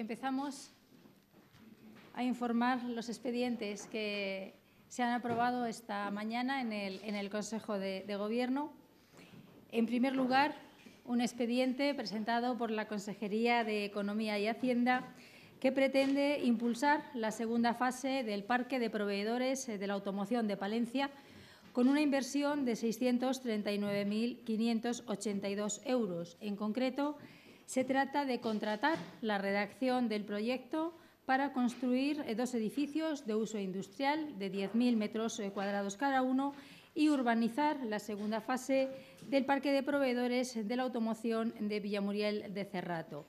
empezamos a informar los expedientes que se han aprobado esta mañana en el, Consejo de, de, Gobierno. En primer lugar, un expediente presentado por la Consejería de Economía y Hacienda que pretende impulsar la segunda fase del Parque de Proveedores de la Automoción de Palencia con una inversión de 639.582 euros. En concreto, se trata de contratar la redacción del proyecto para construir eh, dos edificios de uso industrial de 10.000 metros eh, cuadrados cada uno y urbanizar la segunda fase del parque de proveedores de la automoción de Villamuriel de Cerrato.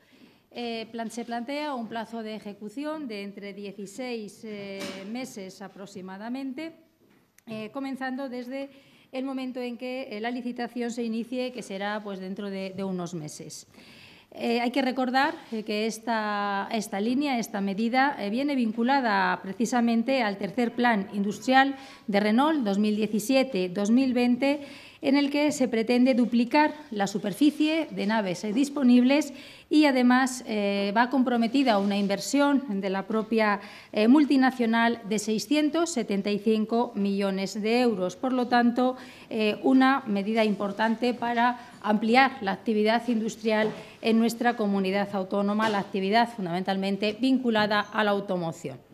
Eh, plan, se plantea un plazo de ejecución de entre 16 meses aproximadamente, comenzando desde el momento en que la licitación se inicie, que será pues, dentro de unos meses. Eh, hay que recordar eh, que esta, línea, esta medida, eh, viene vinculada precisamente al tercer plan industrial de Renault 2017-2020 en el que se pretende duplicar la superficie de naves disponibles y además eh, va comprometida una inversión de la propia eh, multinacional de 675 millones de euros. Por lo tanto, eh, una medida importante para ampliar la actividad industrial en nuestra comunidad autónoma, la actividad fundamentalmente vinculada a la automoción.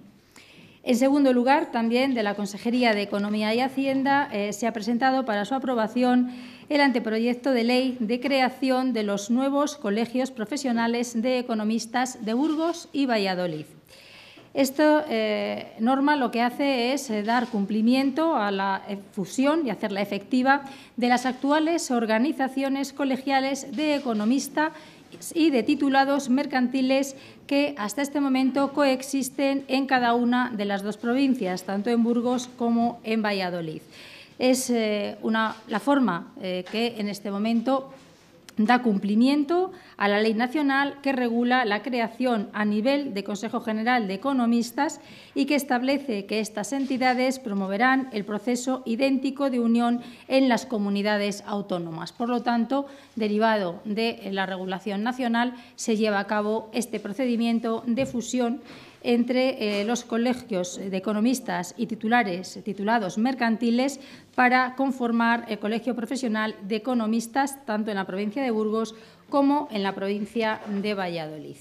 En segundo lugar, también de la Consejería de Economía y Hacienda eh, se ha presentado para su aprobación el anteproyecto de ley de creación de los nuevos colegios profesionales de economistas de Burgos y Valladolid. Esta eh, norma lo que hace es eh, dar cumplimiento a la e, fusión y hacerla efectiva de las actuales organizaciones colegiales de economista y de titulados mercantiles que hasta este momento coexisten en cada una de las dos provincias, tanto en Burgos como en Valladolid. Es eh, una, la forma eh, que en este momento da cumplimiento a la ley nacional que regula la creación a nivel de Consejo General de Economistas y que establece que estas entidades promoverán el proceso idéntico de unión en las comunidades autónomas. Por lo tanto, derivado de la regulación nacional, se lleva a cabo este procedimiento de fusión entre eh, los colegios de economistas y titulares titulados mercantiles para conformar el Colegio Profesional de Economistas, tanto en la provincia de Burgos como en la provincia de Valladolid.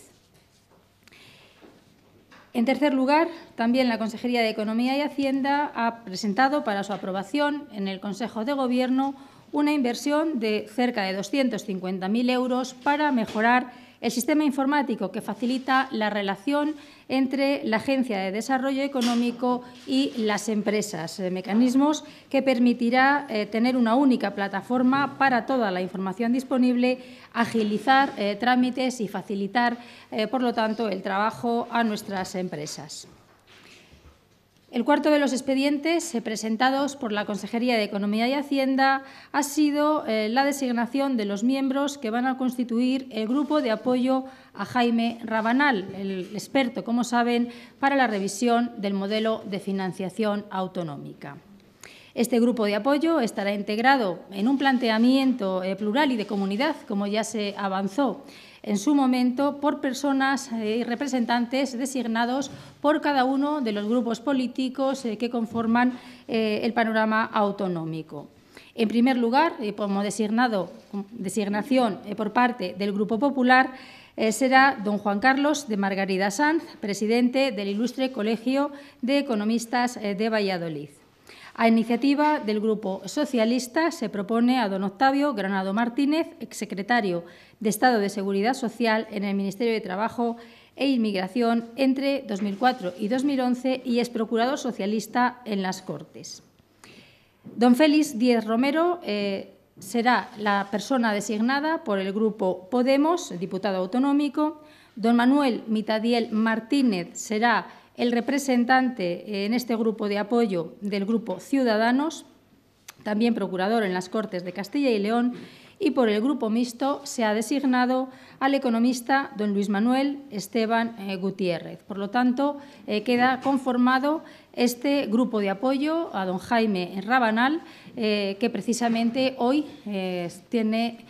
En tercer lugar, también la Consejería de Economía y Hacienda ha presentado para su aprobación en el Consejo de Gobierno una inversión de cerca de 250.000 euros para mejorar el sistema informático que facilita la relación entre la Agencia de Desarrollo Económico y las empresas, eh, mecanismos que permitirá eh, tener una única plataforma para toda la información disponible, agilizar eh, trámites y facilitar, por lo tanto, el trabajo a nuestras empresas. El cuarto de los expedientes eh, presentados por la Consejería de Economía y Hacienda ha sido eh, la designación de los miembros que van a constituir el grupo de apoyo a Jaime Rabanal, el experto, como saben, para la revisión del modelo de financiación autonómica. Este grupo de apoyo estará integrado en un planteamiento eh, plural y de comunidad, como ya se avanzó en su momento por personas eh, y representantes designados por cada uno de los grupos políticos eh, que conforman eh, el panorama autonómico. En primer lugar, como designación por parte del Grupo Popular, será don Juan Carlos de Margarida Sanz, presidente del Ilustre Colegio de Economistas de Valladolid. A iniciativa del Grupo Socialista se propone a don Octavio Granado Martínez, exsecretario de Estado de Seguridad Social en el Ministerio de Trabajo e Inmigración entre 2004 y 2011 y es procurador socialista en las Cortes. Don Félix Díez Romero eh, será la persona designada por el Grupo Podemos, diputado autonómico. Don Manuel Mitadiel Martínez será el representante en este grupo de apoyo del grupo Ciudadanos, también procurador en las Cortes de Castilla y León, y por el grupo mixto se ha designado al economista don Luis Manuel Esteban eh, Gutiérrez. Por lo tanto, eh, queda conformado este grupo de apoyo a don Jaime Rabanal, eh, que precisamente hoy tiene,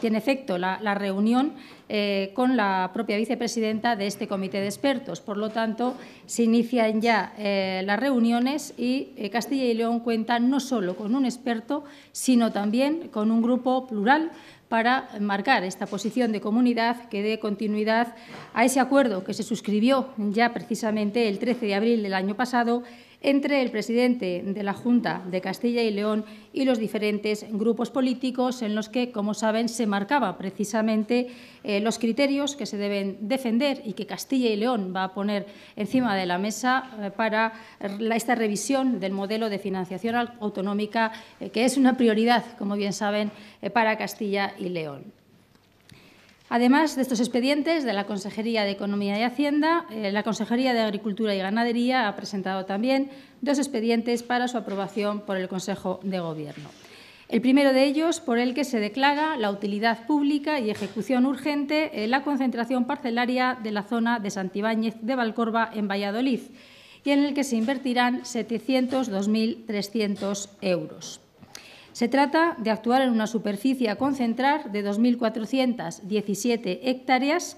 tiene efecto la reunión eh, con la propia vicepresidenta de este comité de expertos. Por lo tanto, se inician ya eh, las reuniones y eh, Castilla y León cuenta no solo con un experto, sino también con un grupo plural para marcar esta posición de comunidad que dé continuidad a ese acuerdo que se suscribió ya precisamente el 13 de abril del año pasado entre el presidente de la Junta de Castilla y León y los diferentes grupos políticos en los que, como saben, se marcaba precisamente eh, los criterios que se deben defender y que Castilla y León va a poner encima de la mesa eh, para esta revisión del modelo de financiación autonómica, eh, que es una prioridad, como bien saben, para Castilla y León. Además de estos expedientes de la Consejería de Economía y Hacienda, eh, la Consejería de Agricultura y Ganadería ha presentado también dos expedientes para su aprobación por el Consejo de Gobierno. El primero de ellos, por el que se declara la utilidad pública y ejecución urgente la concentración parcelaria de la zona de Santibáñez de Valcorba en Valladolid, y en el que se invertirán 702.300 euros. Se trata de actuar en una superficie a concentrar de 2.417 hectáreas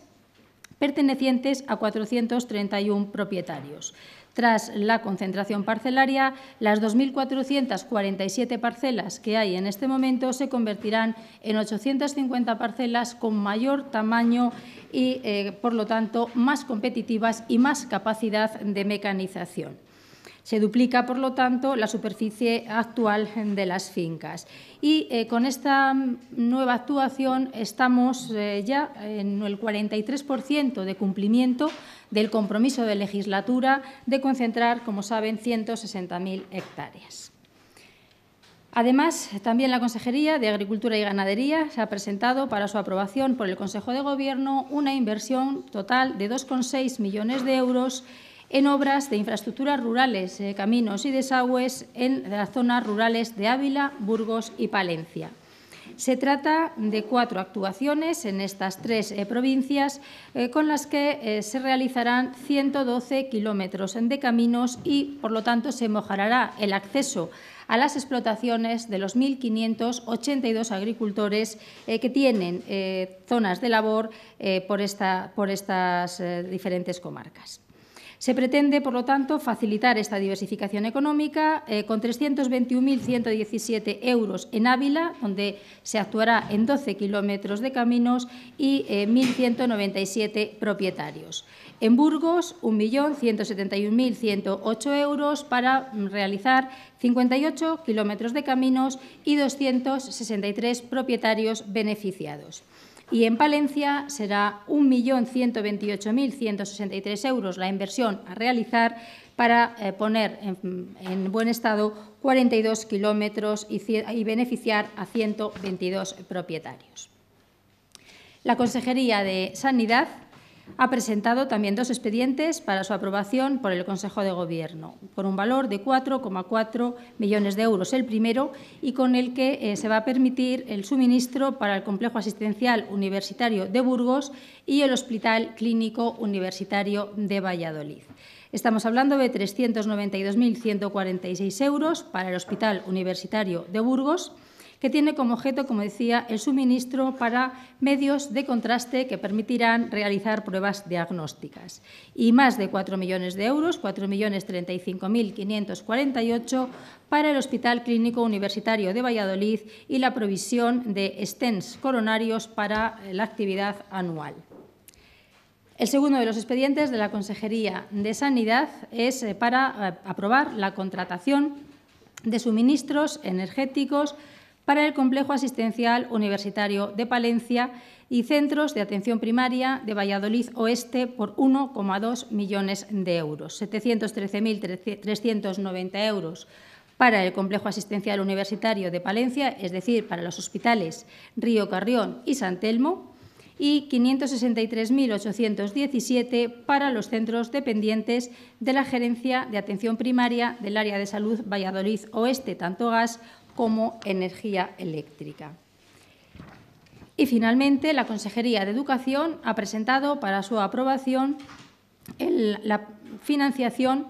pertenecientes a 431 propietarios. Tras la concentración parcelaria, las 2.447 parcelas que hay en este momento se convertirán en 850 parcelas con mayor tamaño y, eh, por lo tanto, más competitivas y más capacidad de mecanización. Se duplica, por lo tanto, la superficie actual de las fincas. Y eh, con esta nueva actuación estamos eh, ya en el 43% de cumplimiento del compromiso de legislatura de concentrar, como saben, 160.000 hectáreas. Además, también la Consejería de Agricultura y Ganadería se ha presentado para su aprobación por el Consejo de Gobierno una inversión total de 2,6 millones de euros en obras de infraestructuras rurales, eh, caminos y desagües en las zonas rurales de Ávila, Burgos y Palencia. Se trata de cuatro actuaciones en estas tres eh, provincias, eh, con las que se realizarán 112 kilómetros de caminos y, por lo tanto, se mejorará el acceso a las explotaciones de los 1.582 agricultores que tienen zonas de labor por estas diferentes comarcas. Se pretende, por lo tanto, facilitar esta diversificación económica eh, con 321.117 euros en Ávila, donde se actuará en 12 kilómetros de caminos y 1.197 eh, propietarios. En Burgos, 1.171.108 euros para mm, realizar 58 kilómetros de caminos y 263 propietarios beneficiados y en Palencia será 1.128.163 euros la inversión a realizar para eh, poner en, buen estado 42 kilómetros y, y beneficiar a 122 propietarios. La Consejería de Sanidad ha presentado también dos expedientes para su aprobación por el Consejo de Gobierno, por un valor de 4,4 millones de euros el primero y con el que eh, se va a permitir el suministro para el Complejo Asistencial Universitario de Burgos y el Hospital Clínico Universitario de Valladolid. Estamos hablando de 392.146 euros para el Hospital Universitario de Burgos que tiene como objeto, como decía, el suministro para medios de contraste que permitirán realizar pruebas diagnósticas. Y más de 4 millones de euros, 4.035.548, para el Hospital Clínico Universitario de Valladolid y la provisión de stents coronarios para eh, la actividad anual. El segundo de los expedientes de la Consejería de Sanidad es eh, para eh, aprobar la contratación de suministros energéticos para el Complejo Asistencial Universitario de Palencia y Centros de Atención Primaria de Valladolid Oeste por 1,2 millones de euros, 713.390 euros para el Complejo Asistencial Universitario de Palencia, es decir, para los hospitales Río Carrión y San Telmo, y 563.817 para los centros dependientes de la Gerencia de Atención Primaria del Área de Salud Valladolid Oeste, tanto GAS como energía eléctrica. Y finalmente, la Consejería de Educación ha presentado para su aprobación la financiación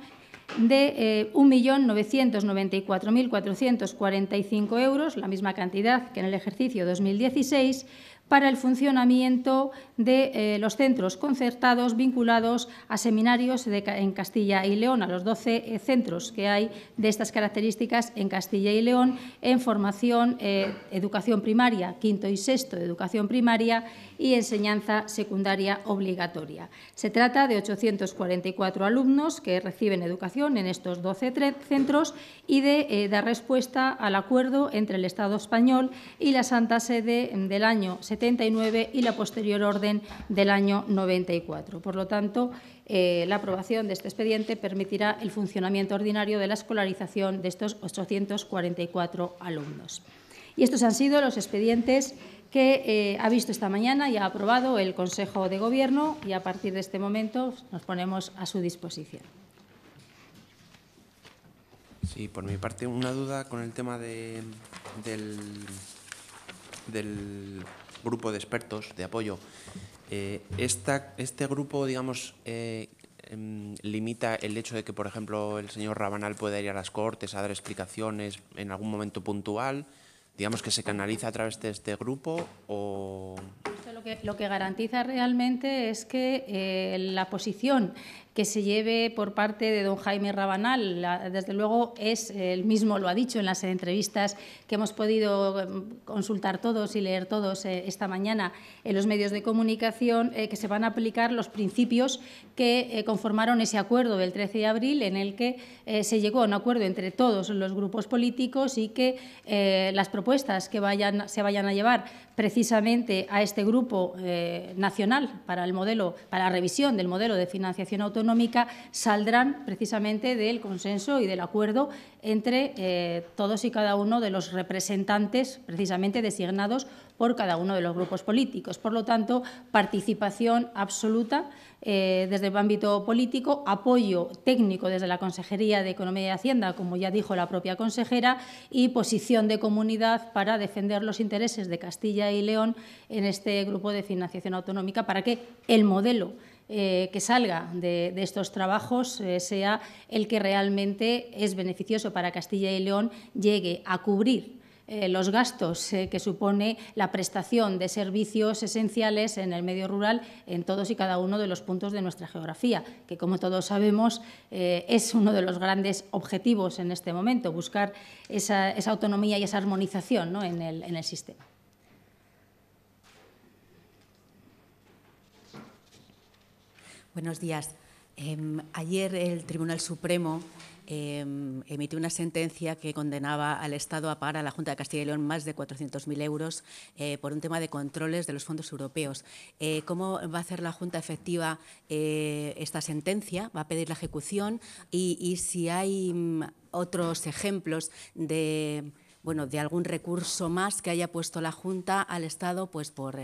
de 1.994.445 eh, euros, la misma cantidad que en el ejercicio 2016, para el funcionamiento de eh, los centros concertados vinculados a seminarios en Castilla y León, a los 12 eh, centros que hay de estas características en Castilla y León en formación, eh, educación primaria, quinto y sexto de educación primaria y enseñanza secundaria obligatoria. Se trata de 844 alumnos que reciben educación en estos 12 centros y de dar respuesta al acuerdo entre el Estado español y la Santa Sede del año 70 y la posterior orden del año 94. Por lo tanto, eh, la aprobación de este expediente permitirá el funcionamiento ordinario de la escolarización de estos 844 alumnos. Y estos han sido los expedientes que eh, ha visto esta mañana y ha aprobado el Consejo de Gobierno y a partir de este momento nos ponemos a su disposición. Sí, por mi parte una duda con el tema del, del grupo de expertos de apoyo, eh, esta, este grupo, digamos, eh, em, limita el hecho de que, por ejemplo, el señor Rabanal pueda ir a las cortes a dar explicaciones en algún momento puntual, digamos que se canaliza a través de este grupo o... lo, que, garantiza realmente es que eh, la posición que se lleve por parte de don Jaime Rabanal. desde luego es, él mismo lo ha dicho en las entrevistas que hemos podido mm, consultar todos y leer todos eh, esta mañana en los medios de comunicación, eh, que se van a aplicar los principios que eh, conformaron ese acuerdo del 13 de abril en el que se llegó a un acuerdo entre todos los grupos políticos y que las propuestas que vayan, se vayan a llevar precisamente a este grupo nacional para el modelo, para la revisión del modelo de financiación autónoma saldrán precisamente del consenso y del acuerdo entre eh, todos y cada uno de los representantes precisamente designados por cada uno de los grupos políticos. Por lo tanto, participación absoluta eh, desde el ámbito político, apoyo técnico desde la Consejería de Economía y Hacienda, como ya dijo la propia consejera, y posición de comunidad para defender los intereses de Castilla y León en este grupo de financiación autonómica para que el modelo eh, que salga de, estos trabajos eh, sea el que realmente es beneficioso para Castilla y León, llegue a cubrir eh, los gastos que supone la prestación de servicios esenciales en el medio rural en todos y cada uno de los puntos de nuestra geografía, que como todos sabemos es uno de los grandes objetivos en este momento, buscar esa, autonomía y esa armonización ¿no? en el sistema. Buenos días. Em, ayer el Tribunal Supremo em, emitió una sentencia que condenaba al Estado a pagar a la Junta de Castilla y León más de 400.000 euros eh, por un tema de controles de los fondos europeos. Eh, ¿Cómo va a hacer la Junta efectiva eh, esta sentencia? ¿Va a pedir la ejecución? Y, si hay mm, otros ejemplos de, bueno, de algún recurso más que haya puesto la Junta al Estado pues por,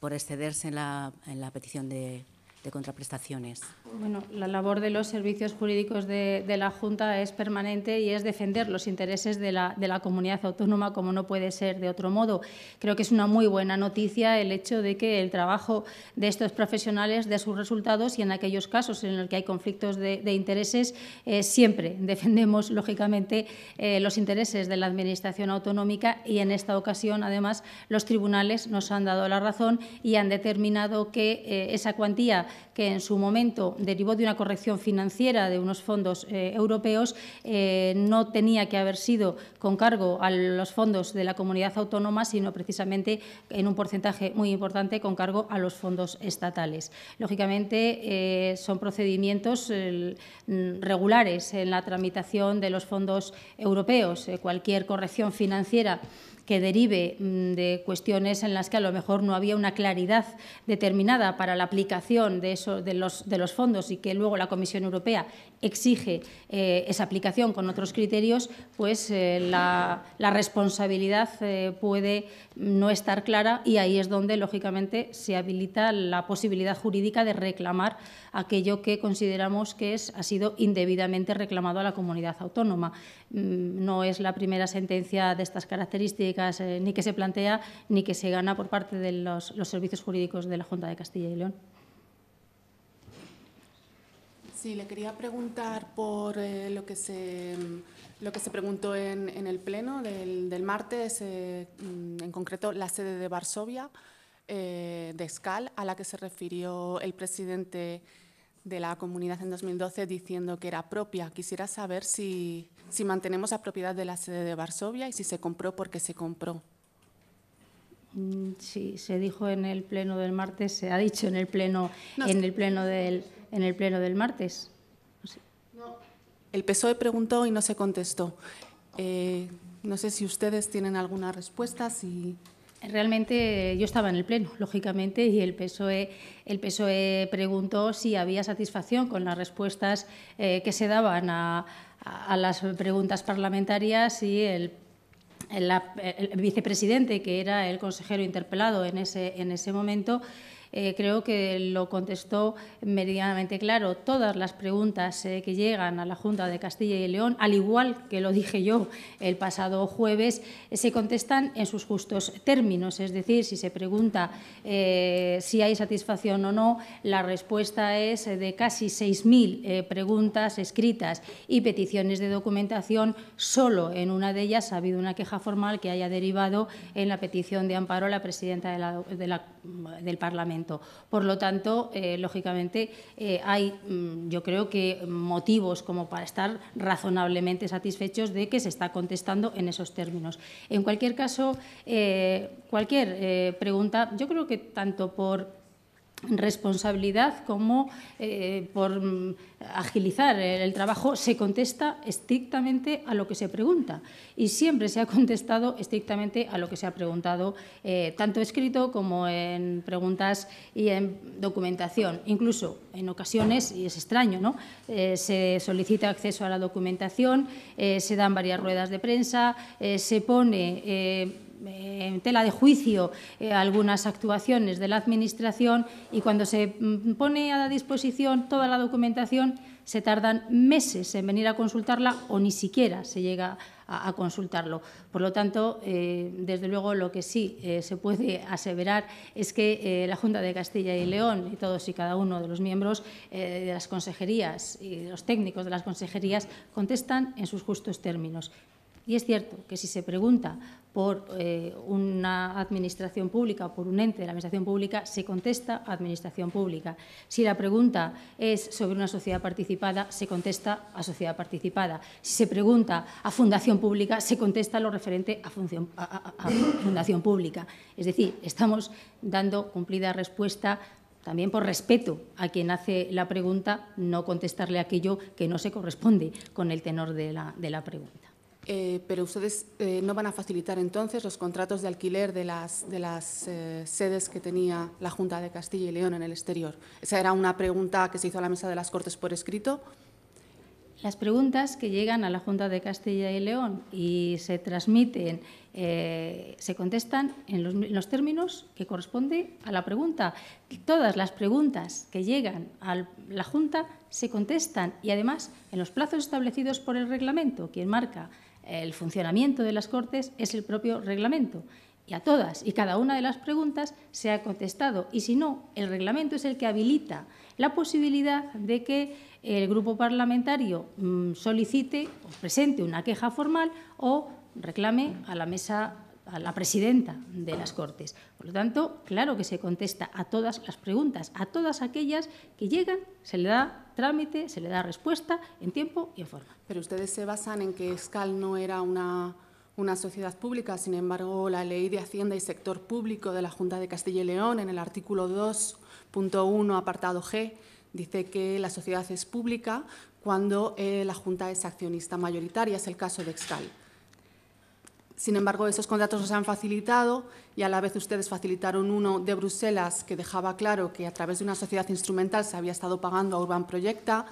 por excederse en la petición de, de contraprestaciones? Bueno, la labor de los servicios jurídicos de, la Junta es permanente y es defender los intereses de la, comunidad autónoma, como no puede ser de otro modo. Creo que es una muy buena noticia el hecho de que el trabajo de estos profesionales dé sus resultados y en aquellos casos en los que hay conflictos de, intereses, eh, siempre defendemos, lógicamente, eh, los intereses de la Administración autonómica y en esta ocasión, además, los tribunales nos han dado la razón y han determinado que eh, esa cuantía que en su momento derivó de una corrección financiera de unos fondos eh, europeos, eh, no tenía que haber sido con cargo a los fondos de la comunidad autónoma, sino precisamente en un porcentaje muy importante con cargo a los fondos estatales. Lógicamente, eh, son procedimientos mm, regulares en la tramitación de los fondos europeos. cualquier corrección financiera que derive mm, de cuestiones en las que a lo mejor no había una claridad determinada para la aplicación de, eso, de, los, de los, fondos y que luego la Comisión Europea exige eh, esa aplicación con otros criterios, pues eh, la, responsabilidad eh, puede no estar clara y ahí es donde, lógicamente, se habilita la posibilidad jurídica de reclamar aquello que consideramos que es, ha sido indebidamente reclamado a la comunidad autónoma. Mm, no es la primera sentencia de estas características eh, ni que se plantea ni que se gana por parte de los, servicios jurídicos de la Junta de Castilla y León. Sí, le quería preguntar por eh, lo, que se, lo que se preguntó en, el Pleno del, martes, eh, mm, en concreto la sede de Varsovia, de SCAL, a la que se refirió el presidente de la comunidad en 2012 diciendo que era propia. Quisiera saber si, si mantenemos la propiedad de la sede de Varsovia y si se compró porque se compró. Mm, sí, se dijo en el pleno del martes, se ha dicho en el pleno, en el pleno del, en el pleno del martes. El PSOE preguntó y no se contestó. Eh, no sé si ustedes tienen alguna respuesta, si Realmente yo estaba en el pleno, lógicamente, y el PSOE, el PSOE preguntó si había satisfacción con las respuestas eh, que se daban a, a, las preguntas parlamentarias y el vicepresidente, que era el consejero interpelado en ese, en ese momento, eh, creo que lo contestó medianamente claro. Todas las preguntas eh, que llegan a la Junta de Castilla y León, al igual que lo dije yo el pasado jueves, eh, se contestan en sus justos términos. Es decir, si se pregunta si hay satisfacción o no, la respuesta es de casi 6.000 preguntas escritas y peticiones de documentación, solo en una de ellas ha habido una queja formal que haya derivado en la petición de amparo a la presidenta del Parlamento. Por lo tanto, eh, lógicamente, eh, hay, mm, yo creo que motivos como para estar razonablemente satisfechos de que se está contestando en esos términos. En cualquier caso, eh, cualquier pregunta, yo creo que tanto por responsabilidad como eh, por mm, agilizar el trabajo, se contesta estrictamente a lo que se pregunta. Y siempre se ha contestado estrictamente a lo que se ha preguntado, eh, tanto escrito como en preguntas y en documentación. Incluso en ocasiones, y es extraño, ¿no? Eh, se solicita acceso a la documentación, se dan varias ruedas de prensa, se pone en eh, tela de juicio eh, algunas actuaciones de la Administración y cuando se mm, pone a disposición toda la documentación se tardan meses en venir a consultarla o ni siquiera se llega a, consultarlo. Por lo tanto, eh, desde luego lo que sí se puede aseverar es que la Junta de Castilla y León y todos y cada uno de los miembros de las consejerías y los técnicos de las consejerías contestan en sus justos términos y es cierto que si se pregunta por eh, una administración pública o por un ente de la administración pública, se contesta administración pública. Si la pregunta es sobre una sociedad participada, se contesta a sociedad participada. Si se pregunta a fundación pública, se contesta lo referente a, fundación pública. Es decir, estamos dando cumplida respuesta también por respeto a quien hace la pregunta, no contestarle aquello que no se corresponde con el tenor de la pregunta. Eh, pero ustedes eh, no van a facilitar entonces los contratos de alquiler de las, eh, sedes que tenía la Junta de Castilla y León en el exterior. Esa era una pregunta que se hizo a la mesa de las Cortes por escrito. Las preguntas que llegan a la Junta de Castilla y León y se transmiten, se contestan en los, términos que corresponde a la pregunta. Todas las preguntas que llegan a la Junta se contestan y además en los plazos establecidos por el reglamento, quien marca el funcionamiento de las Cortes es el propio reglamento. Y a todas y cada una de las preguntas se ha contestado. Y si no, el reglamento es el que habilita la posibilidad de que el grupo parlamentario mm, solicite o presente una queja formal o reclame a la mesa a la presidenta de las Cortes. Por lo tanto, claro que se contesta a todas las preguntas, a todas aquellas que llegan, se le da trámite, se le da respuesta en tiempo y en forma. Pero ustedes se basan en que Escal no era una, sociedad pública, sin embargo, la Ley de Hacienda y Sector Público de la Junta de Castilla y León, en el artículo 2.1, apartado G, dice que la sociedad es pública cuando eh, la Junta es accionista mayoritaria, es el caso de Excal. Sin embargo, esos contratos se han facilitado y a la vez ustedes facilitaron uno de Bruselas que dejaba claro que a través de una sociedad instrumental se había estado pagando a Urban Proyecta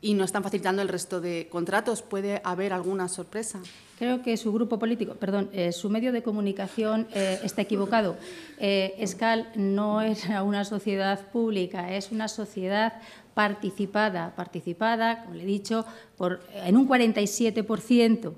y no están facilitando el resto de contratos. ¿Puede haber alguna sorpresa? Creo que su grupo político, perdón, eh, su medio de comunicación eh, está equivocado. Eh, Escal no es una sociedad pública, es una sociedad participada, participada, como le he dicho, en un 47%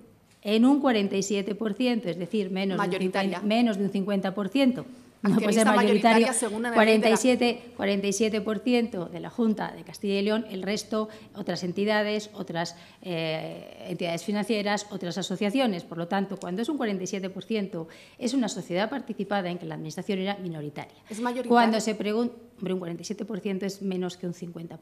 en un 47%, es decir, menos, De, un 50%. no puede ser mayoritario, 47, 47% de la Junta de Castilla y León, el resto otras entidades, otras eh, entidades financieras, otras asociaciones. Por lo tanto, cuando es un 47%, es una sociedad participada en que la administración era minoritaria. Es mayoritaria. Cuando se pregunta, hombre, un 47% es menos que un 50%.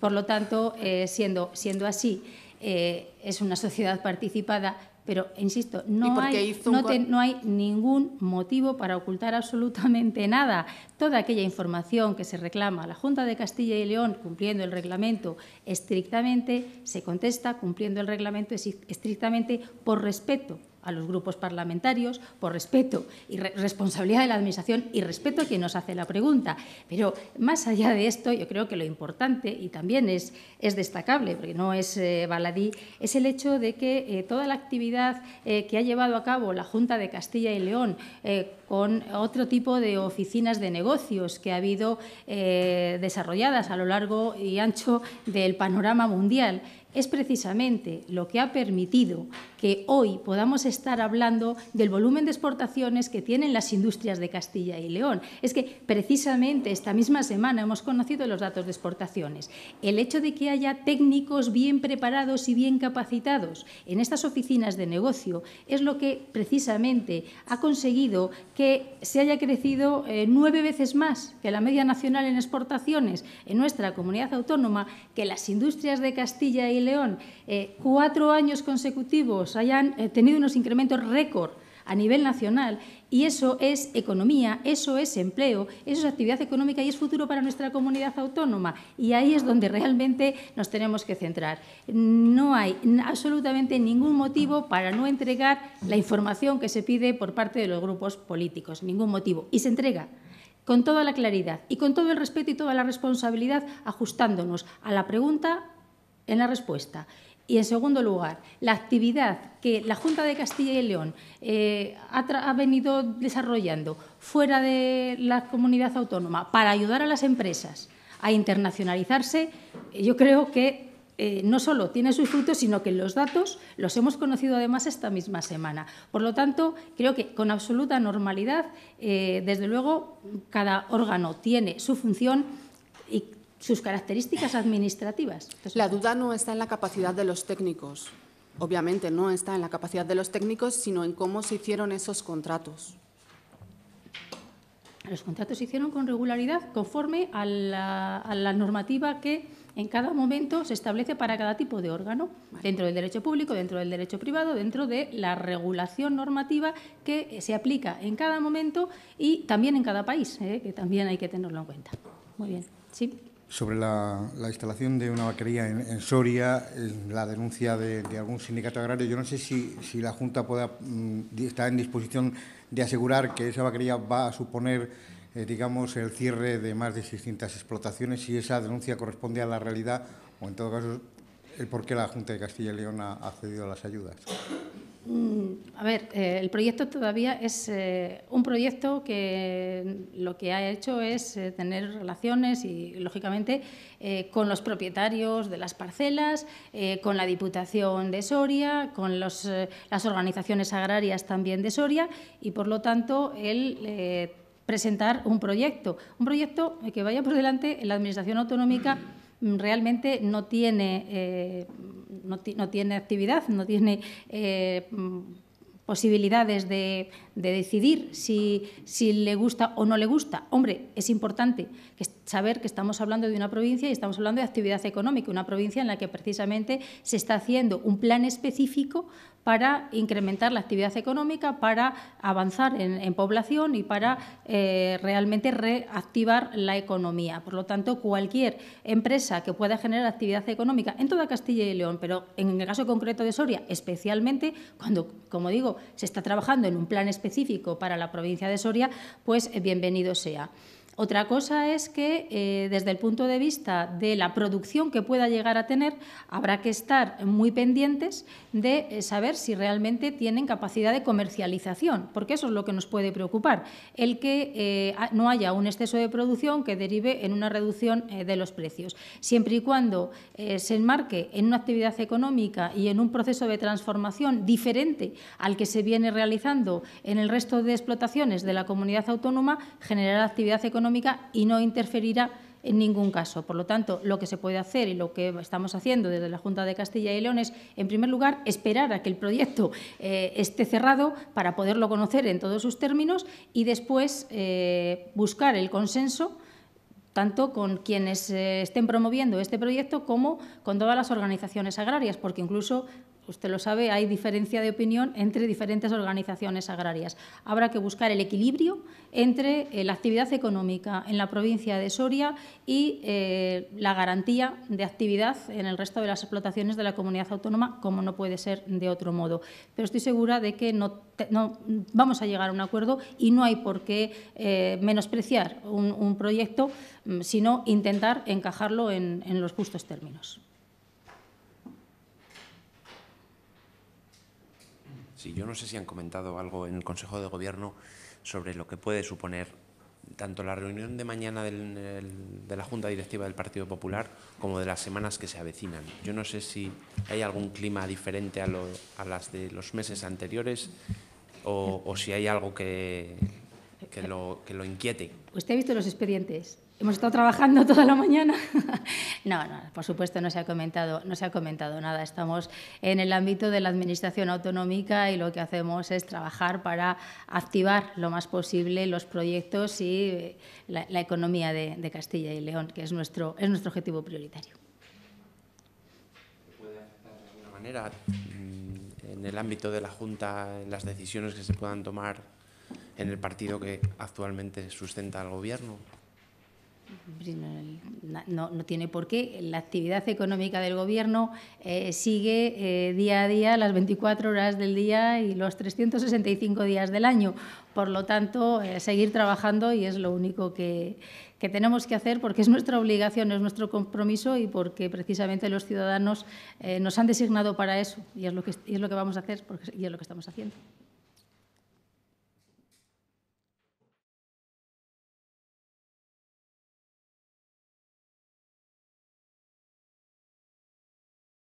Por lo tanto, eh, siendo, siendo así, eh, es una sociedad participada, pero insisto, no hay, no, no hay ningún motivo para ocultar absolutamente nada. Toda aquella información que se reclama a la Junta de Castilla y León cumpliendo el reglamento estrictamente se contesta cumpliendo el reglamento estrictamente por respeto a los grupos parlamentarios por respeto y responsabilidad de la Administración y respeto a quien nos hace la pregunta. Pero más allá de esto, yo creo que lo importante, y también es, es destacable, porque no es eh, baladí, es el hecho de que eh, toda la actividad eh, que ha llevado a cabo la Junta de Castilla y León con otro tipo de oficinas de negocios que ha habido desarrolladas a lo largo y ancho del panorama mundial, es precisamente lo que ha permitido que hoy podamos estar hablando del volumen de exportaciones que tienen las industrias de Castilla y León. Es que precisamente esta misma semana hemos conocido los datos de exportaciones. El hecho de que haya técnicos bien preparados y bien capacitados en estas oficinas de negocio es lo que precisamente ha conseguido que se haya crecido eh, nueve veces más que la media nacional en exportaciones en nuestra comunidad autónoma, que las industrias de Castilla y León eh, cuatro años consecutivos hayan eh, tenido unos incrementos récord a nivel nacional y eso es economía, eso es empleo, eso es actividad económica y es futuro para nuestra comunidad autónoma y ahí es donde realmente nos tenemos que centrar. No hay absolutamente ningún motivo para no entregar la información que se pide por parte de los grupos políticos, ningún motivo y se entrega con toda la claridad y con todo el respeto y toda la responsabilidad ajustándonos a la pregunta en la respuesta. Y, en segundo lugar, la actividad que la Junta de Castilla y León eh, ha, venido desarrollando fuera de la comunidad autónoma para ayudar a las empresas a internacionalizarse, yo creo que eh, no solo tiene sus frutos, sino que los datos los hemos conocido además esta misma semana. Por lo tanto, creo que con absoluta normalidad, eh, desde luego, cada órgano tiene su función y sus características administrativas. la duda no está en la capacidad de los técnicos, obviamente no está en la capacidad de los técnicos, sino en cómo se hicieron esos contratos. Los contratos se hicieron con regularidad, conforme a la, normativa que en cada momento se establece para cada tipo de órgano, dentro del derecho público, dentro del derecho privado, dentro de la regulación normativa que se aplica en cada momento y también en cada país, ¿eh? que también hay que tenerlo en cuenta. Muy bien. Sí sobre la, la instalación de una vaquería en, en Soria, la denuncia de, algún sindicato agrario. Yo no sé si, si la Junta pueda, mm, está en disposición de asegurar que esa vaquería va a suponer, eh, digamos, el cierre de más de 600 explotaciones, si esa denuncia corresponde a la realidad o, en todo caso, el por qué la Junta de Castilla y León ha, accedido a las ayudas. Mm, a ver, eh, el proyecto todavía es eh, un proyecto que lo que ha hecho es eh, tener relaciones y, lógicamente, con los propietarios de las parcelas, con la Diputación de Soria, con las organizaciones agrarias también de Soria y, por lo tanto, el presentar un proyecto. Un proyecto que vaya por delante en la Administración Autonómica realmente no tiene, eh, no, tiene actividad, no tiene eh, posibilidades de, decidir si, le gusta o no le gusta. Hombre, es importante saber que estamos hablando de una provincia y estamos hablando de actividad económica, una provincia en la que precisamente se está haciendo un plan específico para incrementar la actividad económica, para avanzar en, población y para eh, realmente reactivar la economía. Por lo tanto, cualquier empresa que pueda generar actividad económica en toda Castilla y León, pero en el caso concreto de Soria, especialmente cuando, como digo, se está trabajando en un plan específico para la provincia de Soria, pues bienvenido sea. Otra cosa es que eh, desde el punto de vista de la producción que pueda llegar a tener, habrá que estar muy pendientes de eh, saber si realmente tienen capacidad de comercialización, porque eso es lo que nos puede preocupar, el que eh, no haya un exceso de producción que derive en una reducción de los precios. Siempre y cuando se enmarque en una actividad económica y en un proceso de transformación diferente al que se viene realizando en el resto de explotaciones de la comunidad autónoma, generará actividad económica y no interferirá en ningún caso. Por lo tanto, lo que se puede hacer y lo que estamos haciendo desde la Junta de Castilla y León es, en primer lugar, esperar a que el proyecto eh, esté cerrado para poderlo conocer en todos sus términos y después eh, buscar el consenso tanto con quienes eh, estén promoviendo este proyecto como con todas las organizaciones agrarias, porque incluso usted lo sabe, hay diferencia de opinión entre diferentes organizaciones agrarias. Habrá que buscar el equilibrio entre eh, la actividad económica en la provincia de Soria y eh, la garantía de actividad en el resto de las explotaciones de la comunidad autónoma, como no puede ser de otro modo. Pero estoy segura de que no, vamos a llegar a un acuerdo y no hay por qué eh, menospreciar un, proyecto, mm, sino intentar encajarlo en los justos términos. Y yo no sé si han comentado algo en el Consejo de Gobierno sobre lo que puede suponer tanto la reunión de mañana de la Junta Directiva del Partido Popular como de las semanas que se avecinan. Yo no sé si hay algún clima diferente a, lo, las de los meses anteriores o, si hay algo que lo inquiete. ¿Usted ha visto los expedientes? hemos estado trabajando toda la mañana. no, no, por supuesto no se ha comentado, no se ha comentado nada. Estamos en el ámbito de la administración autonómica y lo que hacemos es trabajar para activar lo más posible los proyectos y eh, la, economía de, Castilla y León, que es nuestro, es nuestro objetivo prioritario. ¿Puede afectar de alguna manera mm, en el ámbito de la Junta las decisiones que se puedan tomar en el partido que actualmente sustenta al Gobierno? Pues no, no, tiene por qué. La actividad económica del Gobierno eh, sigue eh, día a día las 24 horas del día y los 365 días del año. Por lo tanto, eh, seguir trabajando y es lo único que, tenemos que hacer porque es nuestra obligación, es nuestro compromiso y porque precisamente los ciudadanos nos han designado para eso y es lo que, es lo que vamos a hacer porque, y es lo que estamos haciendo.